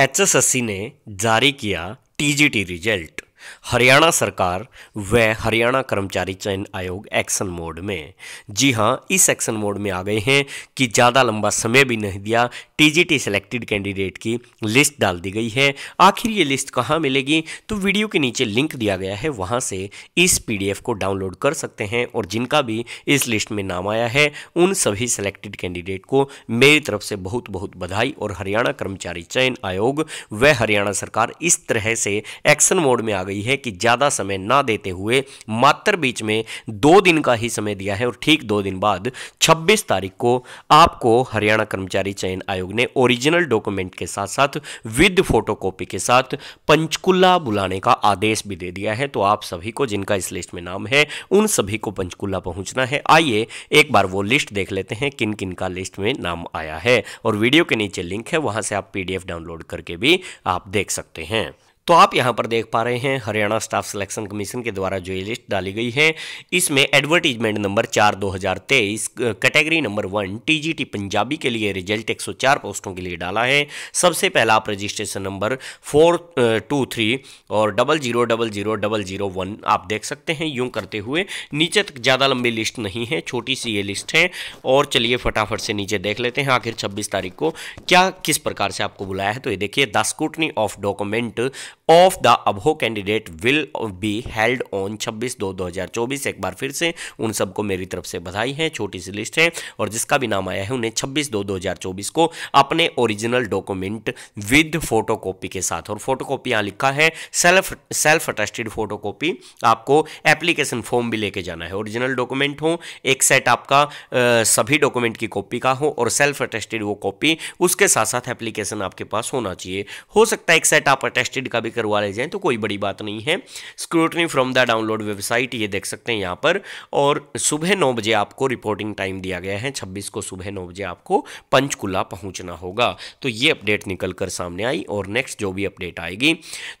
HSSC ने जारी किया टीजीटी रिजल्ट हरियाणा सरकार व हरियाणा कर्मचारी चयन आयोग एक्शन मोड में जी हाँ इस एक्शन मोड में आ गए हैं कि ज़्यादा लंबा समय भी नहीं दिया टीजीटी सिलेक्टेड कैंडिडेट की लिस्ट डाल दी गई है आखिर ये लिस्ट कहाँ मिलेगी तो वीडियो के नीचे लिंक दिया गया है वहाँ से इस पीडीएफ को डाउनलोड कर सकते हैं और जिनका भी इस लिस्ट में नाम आया है उन सभी सिलेक्टेड कैंडिडेट को मेरी तरफ से बहुत बहुत बधाई और हरियाणा कर्मचारी चयन आयोग व हरियाणा सरकार इस तरह से एक्शन मोड में आ गई है कि ज़्यादा समय ना देते हुए मात्र बीच में दो दिन का ही समय दिया है और ठीक दो दिन बाद 26 तारीख को आपको हरियाणा कर्मचारी चयन आयोग ने ओरिजिनल डॉक्यूमेंट के साथ साथ विद फोटोकॉपी के साथ पंचकुला बुलाने का आदेश भी दे दिया है तो आप सभी को जिनका इस लिस्ट में नाम है उन सभी को पंचकुला पहुंचना है आइए एक बार वो लिस्ट देख लेते हैं किन किन का लिस्ट में नाम आया है और वीडियो के नीचे लिंक है वहां से आप पीडीएफ डाउनलोड करके भी आप देख सकते हैं तो आप यहाँ पर देख पा रहे हैं हरियाणा स्टाफ सिलेक्शन कमीशन के द्वारा जो ये लिस्ट डाली गई है इसमें एडवर्टीजमेंट नंबर चार दो हज़ार तेईस category number one TGT Punjabi के लिए रिजल्ट एक सौ चार पोस्टों के लिए डाला है सबसे पहला आप registration number four two three और double zero double zero double zero one आप देख सकते हैं यूं करते हुए नीचे तक ज़्यादा लंबी लिस्ट नहीं है छोटी सी ये लिस्ट है और चलिए फटाफट से नीचे देख लेते हैं आखिर छब्बीस तारीख को क्या किस प्रकार से आपको बुलाया है तो ये देखिए the scrutiny of document of the above candidate will be held on 26 दो 2024 एक बार फिर से उन सबको मेरी तरफ से बधाई है छोटी सी लिस्ट है और जिसका भी नाम आया है उन्हें 26 दो 2024 को अपने ओरिजिनल डॉक्यूमेंट विद फोटोकॉपी के साथ और फोटोकॉपी यहाँ लिखा है सेल्फ सेल्फ अटेस्टेड फोटोकॉपी आपको एप्लीकेशन फॉर्म भी लेके जाना है ओरिजिनल डॉक्यूमेंट हो एक सेट आपका आ, सभी डॉक्यूमेंट की कॉपी का हो और सेल्फ अटेस्टेड वो कॉपी उसके साथ साथ एप्लीकेशन आपके पास होना चाहिए हो सकता है एक सेट आप अटेस्टेड का भी करवा ले जाएँ तो कोई बड़ी बात नहीं है scrutiny from the download website ये देख सकते हैं यहाँ पर और सुबह नौ बजे आपको रिपोर्टिंग टाइम दिया गया है छब्बीस को सुबह नौ बजे आपको पंचकुला पहुँचना होगा तो ये अपडेट निकल कर सामने आई और नेक्स्ट जो भी अपडेट आएगी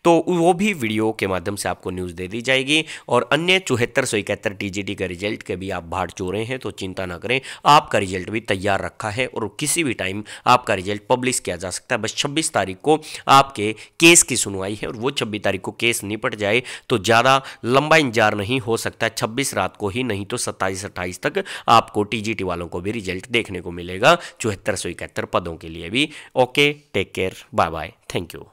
तो वो भी वीडियो के माध्यम से आपको न्यूज़ दे दी जाएगी और अन्य चौहत्तर सौ इकहत्तर टी का रिजल्ट के भी आप भाड़ चो रहे हैं तो चिंता ना करें आपका रिजल्ट भी तैयार रखा है और किसी भी टाइम आपका रिजल्ट पब्लिश किया जा सकता है बस छब्बीस तारीख को आपके केस की सुनवाई है और वो छब्बीस तारीख को केस निपट जाए तो ज़्यादा लंबा इंतजार नहीं हो सकता छब्बीस रात को ही नहीं तो सत्ताईस अट्ठाईस तक आपको टीजीटी वालों को भी रिजल्ट देखने को मिलेगा चौहत्तर सौ इकहत्तर पदों के लिए भी okay take care bye bye thank you